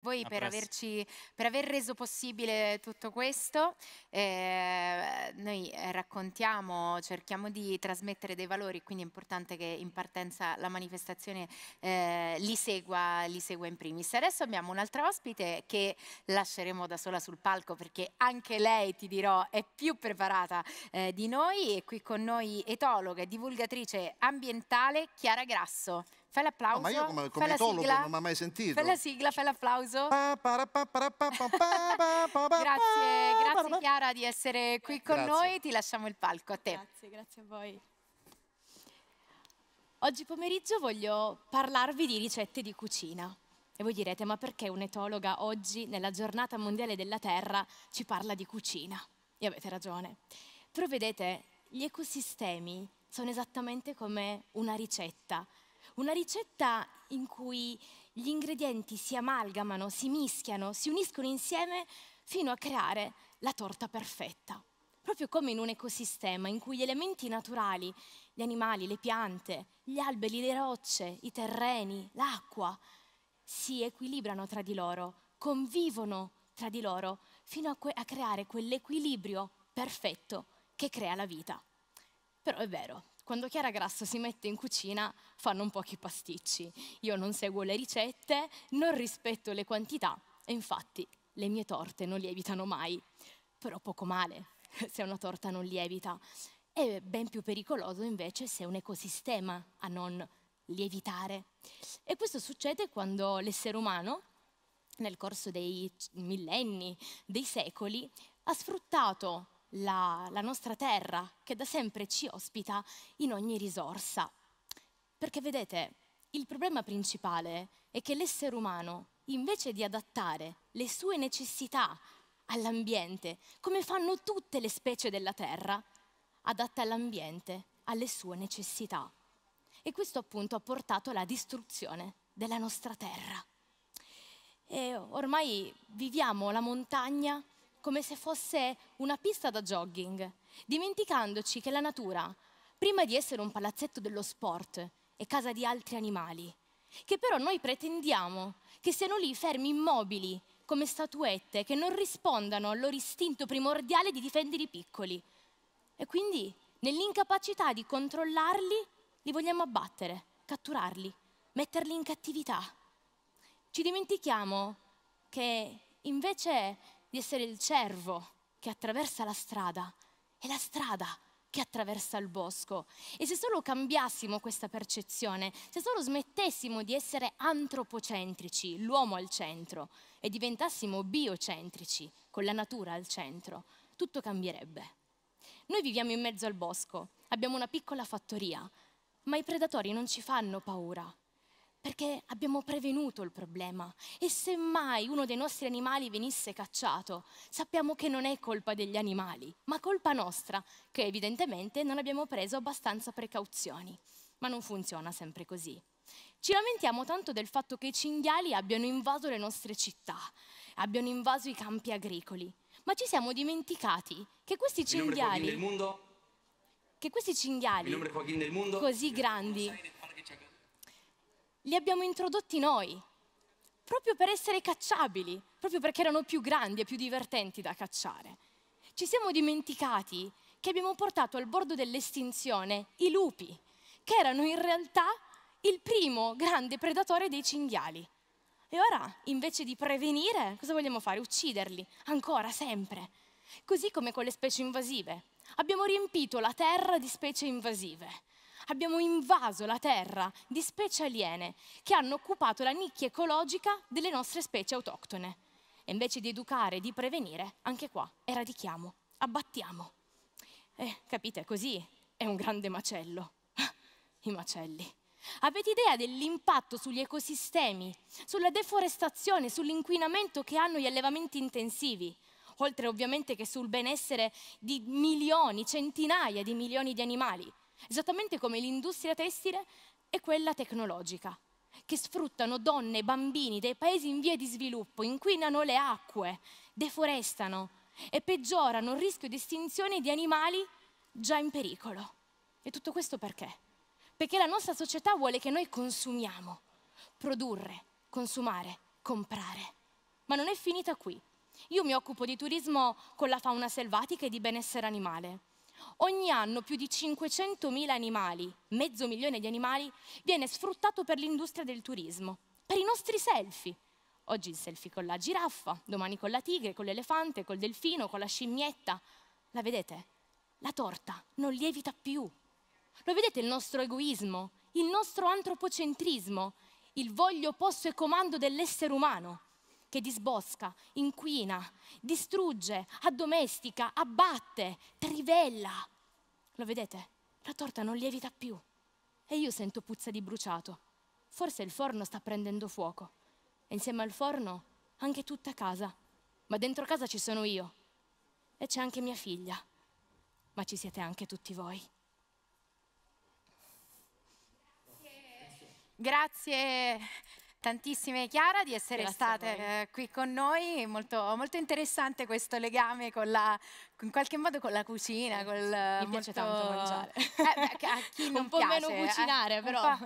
voi per, averci, per, aver reso possibile tutto questo. Eh, noi eh, raccontiamo, cerchiamo di trasmettere dei valori, quindi è importante che in partenza la manifestazione eh, li, segua, li, segua, in primis. Adesso abbiamo un'altra ospite che lasceremo da sola sul palco perché anche lei, ti dirò, è più preparata eh, di noi. E qui con noi etologa e divulgatrice ambientale Chiara Grasso. Fai l'applauso. No, ma io come comitologo non mi ha mai sentito. Fai la sigla, fai l'applauso. grazie, grazie Chiara di essere qui con noi. Ti lasciamo il palco a te. Grazie, grazie a voi. Oggi pomeriggio voglio parlarvi di ricette di cucina. E voi direte, ma perché un'etologa oggi, nella giornata mondiale della Terra, ci parla di cucina? E avete ragione. Però vedete, gli ecosistemi sono esattamente come una ricetta una ricetta in cui gli ingredienti si amalgamano, si mischiano, si uniscono insieme fino a creare la torta perfetta. Proprio come in un ecosistema in cui gli elementi naturali, gli animali, le piante, gli alberi, le rocce, i terreni, l'acqua, si equilibrano tra di loro, convivono tra di loro, fino a, que a creare quell'equilibrio perfetto che crea la vita. Però è vero, quando Chiara Grasso si mette in cucina fanno un po' che pasticci. Io non seguo le ricette, non rispetto le quantità e infatti le mie torte non lievitano mai. Però poco male se una torta non lievita. È ben più pericoloso invece se è un ecosistema a non lievitare. E questo succede quando l'essere umano, nel corso dei millenni, dei secoli, ha sfruttato la, la nostra terra che da sempre ci ospita in ogni risorsa. Perché vedete, il problema principale è che l'essere umano, invece di adattare le sue necessità all'ambiente, come fanno tutte le specie della Terra, adatta l'ambiente alle sue necessità. E questo appunto ha portato alla distruzione della nostra terra. E ormai viviamo la montagna come se fosse una pista da jogging, dimenticandoci che la natura, prima di essere un palazzetto dello sport, è casa di altri animali, che però noi pretendiamo che siano lì fermi immobili, come statuette, che non rispondano al loro istinto primordiale di difendere i piccoli. E quindi, nell'incapacità di controllarli, li vogliamo abbattere, catturarli, metterli in cattività. Ci dimentichiamo che invece di essere il cervo che attraversa la strada e la strada che attraversa il bosco. E se solo cambiassimo questa percezione, se solo smettessimo di essere antropocentrici, l'uomo al centro, e diventassimo biocentrici, con la natura al centro, tutto cambierebbe. Noi viviamo in mezzo al bosco, abbiamo una piccola fattoria, ma i predatori non ci fanno paura, perché abbiamo prevenuto il problema e se mai uno dei nostri animali venisse cacciato, sappiamo che non è colpa degli animali, ma colpa nostra, che evidentemente non abbiamo preso abbastanza precauzioni. Ma non funziona sempre così. Ci lamentiamo tanto del fatto che i cinghiali abbiano invaso le nostre città, abbiano invaso i campi agricoli, ma ci siamo dimenticati che questi cinghiali... del mondo? Che questi cinghiali del mondo? così grandi li abbiamo introdotti noi, proprio per essere cacciabili, proprio perché erano più grandi e più divertenti da cacciare. Ci siamo dimenticati che abbiamo portato al bordo dell'estinzione i lupi, che erano in realtà il primo grande predatore dei cinghiali. E ora, invece di prevenire, cosa vogliamo fare? Ucciderli, ancora, sempre. Così come con le specie invasive. Abbiamo riempito la terra di specie invasive abbiamo invaso la terra di specie aliene che hanno occupato la nicchia ecologica delle nostre specie autoctone. E invece di educare, e di prevenire, anche qua eradichiamo, abbattiamo. Eh, capite, così è un grande macello. I macelli. Avete idea dell'impatto sugli ecosistemi, sulla deforestazione, sull'inquinamento che hanno gli allevamenti intensivi? Oltre ovviamente che sul benessere di milioni, centinaia di milioni di animali esattamente come l'industria tessile e quella tecnologica, che sfruttano donne e bambini dei paesi in via di sviluppo, inquinano le acque, deforestano e peggiorano il rischio di estinzione di animali già in pericolo. E tutto questo perché? Perché la nostra società vuole che noi consumiamo, produrre, consumare, comprare. Ma non è finita qui. Io mi occupo di turismo con la fauna selvatica e di benessere animale. Ogni anno più di 500.000 animali, mezzo milione di animali, viene sfruttato per l'industria del turismo, per i nostri selfie. Oggi il selfie con la giraffa, domani con la tigre, con l'elefante, col delfino, con la scimmietta. La vedete? La torta non lievita più. Lo vedete il nostro egoismo, il nostro antropocentrismo, il voglio, posso e comando dell'essere umano? che disbosca, inquina, distrugge, addomestica, abbatte, trivella. Lo vedete? La torta non lievita più. E io sento puzza di bruciato. Forse il forno sta prendendo fuoco. E insieme al forno anche tutta casa. Ma dentro casa ci sono io. E c'è anche mia figlia. Ma ci siete anche tutti voi. Grazie Grazie tantissime Chiara di essere Grazie state eh, qui con noi, molto, molto, interessante questo legame con la, in qualche modo con la cucina, eh, col, mi piace molto... tanto mangiare, eh, beh, a chi non eh, un po' piace, meno cucinare eh, però,